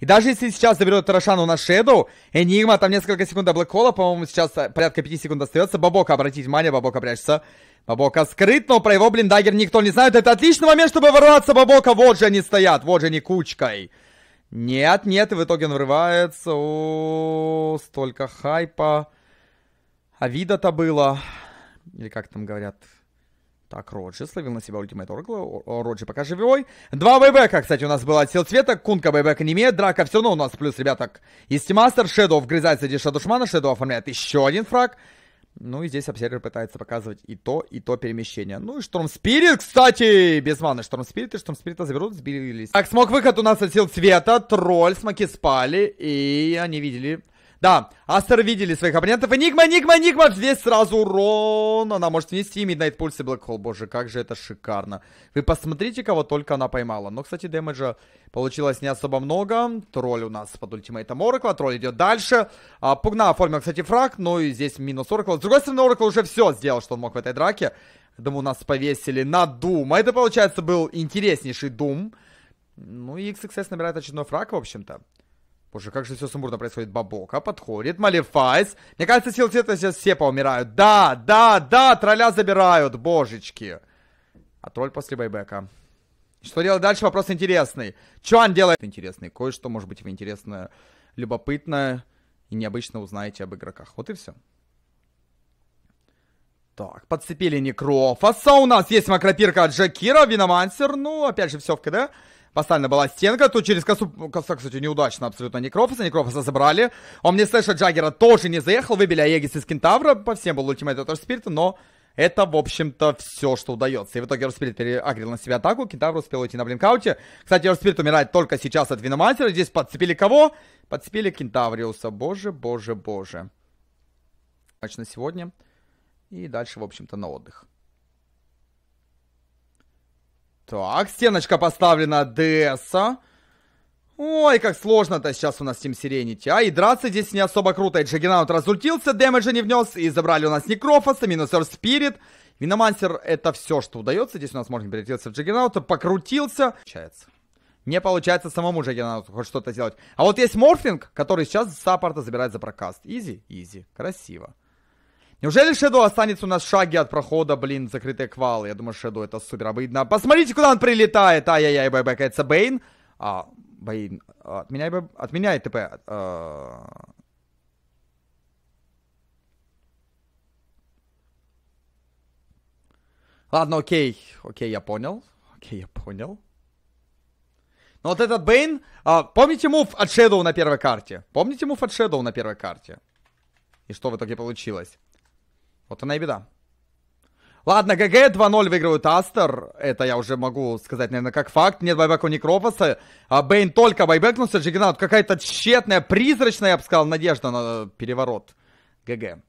И даже если сейчас заберет Тарашану на Шэдоу, Энигма, там несколько секунд до Блэк по-моему, сейчас э, порядка 5 секунд остается. Бабока, обратите внимание, Бабока прячется. Бабока скрыт, но про его блиндагер никто не знает. Это отличный момент, чтобы ворваться Бабока. Вот же они стоят, вот же они кучкой. Нет, нет, и в итоге он врывается. О, столько хайпа. А вида-то было. Или как там говорят, так, Роджи словил на себя ультимейт Оргла. Роджи пока живой. Два вейбека, кстати, у нас было от сил цвета. Кунка вейбека не имеет. Драка все равно у нас плюс, ребята. Есть мастер. Шэдоу вгрызается здесь Шадушмана. Шэдоу оформляет еще один фраг. Ну и здесь обсервер пытается показывать и то, и то перемещение. Ну и Шторм Спирит, кстати, без маны. Шторм Спирит и Шторм Спирита заберут, сбились. Так, смог выход у нас от сил цвета. Тролль, смоки спали. И они видели да, Астер видели своих оппонентов. Энигма, Энигма, Энигма! Здесь сразу урон. Она может внести Миднайт Пульс и Блэк Холл. Боже, как же это шикарно. Вы посмотрите, кого только она поймала. Но, кстати, дэмэджа получилось не особо много. Тролль у нас под ультимейтом Оракла. Тролль идет дальше. А, Пугна оформил, кстати, фраг. Ну и здесь минус Оракла. С другой стороны, Оракл уже все сделал, что он мог в этой драке. Думаю, нас повесили на Дум. А это, получается, был интереснейший Дум. Ну и XXS набирает очередной фраг, в общем-то. Боже, как же все сумбурно происходит. Бабока подходит. Малифайс. Мне кажется, сил цвета сейчас все поумирают. Да, да, да, тролля забирают, божечки. А тролль после байбека. Что делать дальше? Вопрос интересный. Что делает? Интересный. Кое-что может быть интересное, любопытное и необычно узнаете об игроках. Вот и все. Так, подцепили Некрофаса. У нас есть макропирка от Джакира, Виномансер. Ну, опять же, все в КД. Постоянно была стенка, тут через косу... Коса, кстати, неудачно абсолютно Некрофоса. Некрофоса забрали. Он а мне слэша Джаггера тоже не заехал. Выбили Аегис из Кентавра. По всем был ультимейт от Спирита, но это, в общем-то, все, что удается. И в итоге Роспирит переагрил на себя атаку, Кентавр успел уйти на блинкауте. Кстати, Роспирит умирает только сейчас от Виномантера. Здесь подцепили кого? Подцепили Кентавриуса. Боже, боже, боже. Значит, на сегодня. И дальше, в общем-то, на отдых. Так, стеночка поставлена от Ой, как сложно-то сейчас у нас Тим Сиренити. А и драться здесь не особо круто. И Джагинаут разультился, дэмэджа не внес. И забрали у нас Некрофоса, минусер Спирит. миномансер это все, что удается. Здесь у нас можно превратиться в Джагинаута. Покрутился. Получается. Не получается самому Джагинауту хоть что-то сделать. А вот есть Морфинг, который сейчас саппорта забирает за прокаст. Изи, изи. Красиво. Неужели Шедо останется у нас в шаге от прохода, блин, закрытые квалы? Я думаю, Шедо это супер обидно. Посмотрите, куда он прилетает. Ай-яй-яй, бэбэкается Бейн, А, Бейн а, отменяй, бэб... отменяй ТП. А... Ладно, окей, окей, я понял. Окей, я понял. Но вот этот Бейн, А, помните мув от Shadow на первой карте? Помните мув от Shadow на первой карте? И что в итоге получилось? Вот она и беда. Ладно, ГГ 2-0 выигрывают Астер. Это я уже могу сказать, наверное, как факт. Нет байбека у Некропоса. А Бейн только байбекнулся. Джиггернаут какая-то тщетная, призрачная, я бы сказал, надежда на переворот. ГГ.